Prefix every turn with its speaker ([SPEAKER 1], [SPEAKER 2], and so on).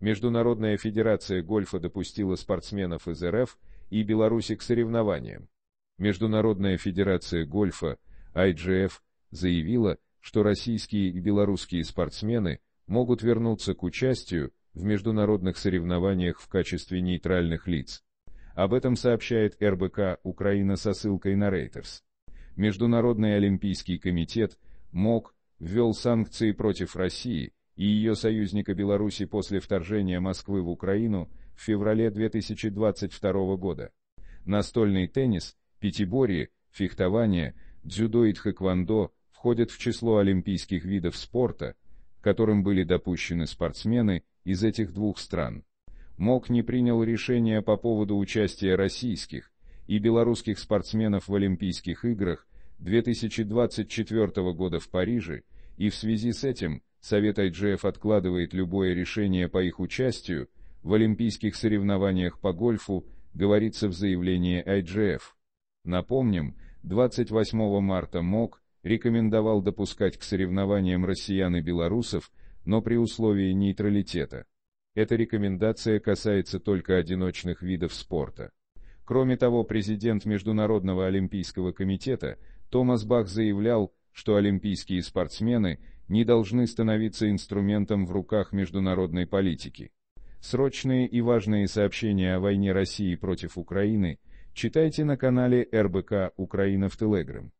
[SPEAKER 1] Международная федерация гольфа допустила спортсменов из РФ и Беларуси к соревнованиям. Международная федерация гольфа IGF заявила, что российские и белорусские спортсмены могут вернуться к участию в международных соревнованиях в качестве нейтральных лиц. Об этом сообщает РБК Украина со ссылкой на Reuters. Международный олимпийский комитет МОК ввел санкции против России – и ее союзника Беларуси после вторжения Москвы в Украину в феврале 2022 года. Настольный теннис, пятиборье, фехтование, дзюдо и тхэквондо входят в число олимпийских видов спорта, которым были допущены спортсмены из этих двух стран. МОК не принял решения по поводу участия российских и белорусских спортсменов в Олимпийских играх 2024 года в Париже, и в связи с этим – Совет IGF откладывает любое решение по их участию в олимпийских соревнованиях по гольфу, говорится в заявлении IGF. Напомним, 28 марта МОК рекомендовал допускать к соревнованиям россиян и белорусов, но при условии нейтралитета. Эта рекомендация касается только одиночных видов спорта. Кроме того, президент Международного олимпийского комитета Томас Бах заявлял, что олимпийские спортсмены не должны становиться инструментом в руках международной политики. Срочные и важные сообщения о войне России против Украины читайте на канале РБК «Украина» в Телеграм.